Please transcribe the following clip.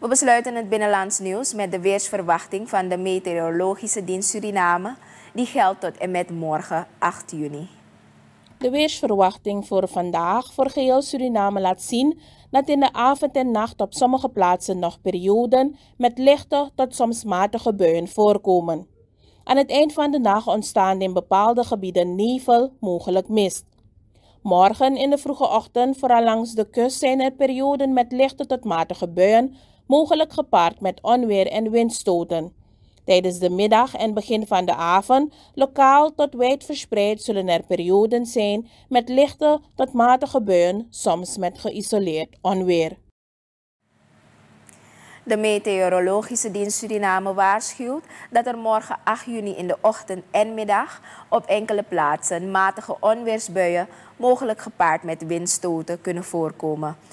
We besluiten het binnenlands nieuws met de weersverwachting van de Meteorologische Dienst Suriname. Die geldt tot en met morgen 8 juni. De weersverwachting voor vandaag voor geheel Suriname laat zien dat in de avond en nacht op sommige plaatsen nog perioden met lichte tot soms matige buien voorkomen. Aan het eind van de dag ontstaan in bepaalde gebieden nevel, mogelijk mist. Morgen in de vroege ochtend, vooral langs de kust, zijn er perioden met lichte tot matige buien mogelijk gepaard met onweer en windstoten. Tijdens de middag en begin van de avond, lokaal tot wijd verspreid, zullen er perioden zijn met lichte tot matige buien, soms met geïsoleerd onweer. De Meteorologische Dienst Suriname waarschuwt dat er morgen 8 juni in de ochtend en middag op enkele plaatsen matige onweersbuien, mogelijk gepaard met windstoten, kunnen voorkomen.